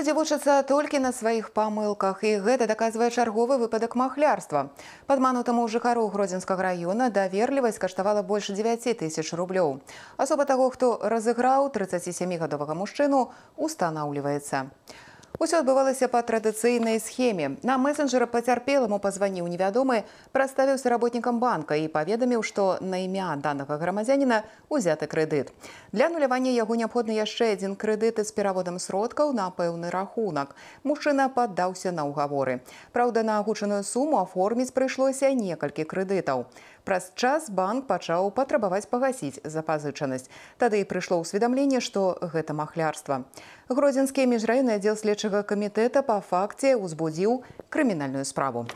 Людзі вучацца толькі на сваіх памылках і гэта даказвае чарговы выпадак махлярства. Падманутаму жыхару гродзенскага раёна даверлівасць каштавала больш 9 тысяч рублёў. Асоба таго, хто разыграў 37-гадовага мужчыну, устанаўліваецца. Усё адбывалася па традыцыйнай схеме. На месенджера пацярпеламу пазваніў невядомы, праставіўся работнікам банка і паведаміў, што на імя данага грамадзяніна ўзяты крэдыт. Для нулявання яго неабходны яшчэ адзін крэдыты з пераводам сродкаў на пэўны рахунак. Мужчына паддаўся на ўгаворы. Праўда, на агучаную суму аформіць прыйшлося некалькі крэдытаў праз час банк пачаў патрабаваць пагасіць запазычанасць. Тады і прыйшло ўсведамленне, што гэта махлярства. Гродзенскі міжраённы аддзел следчага камітэта па факце ўзбудзіў крымінальную справу.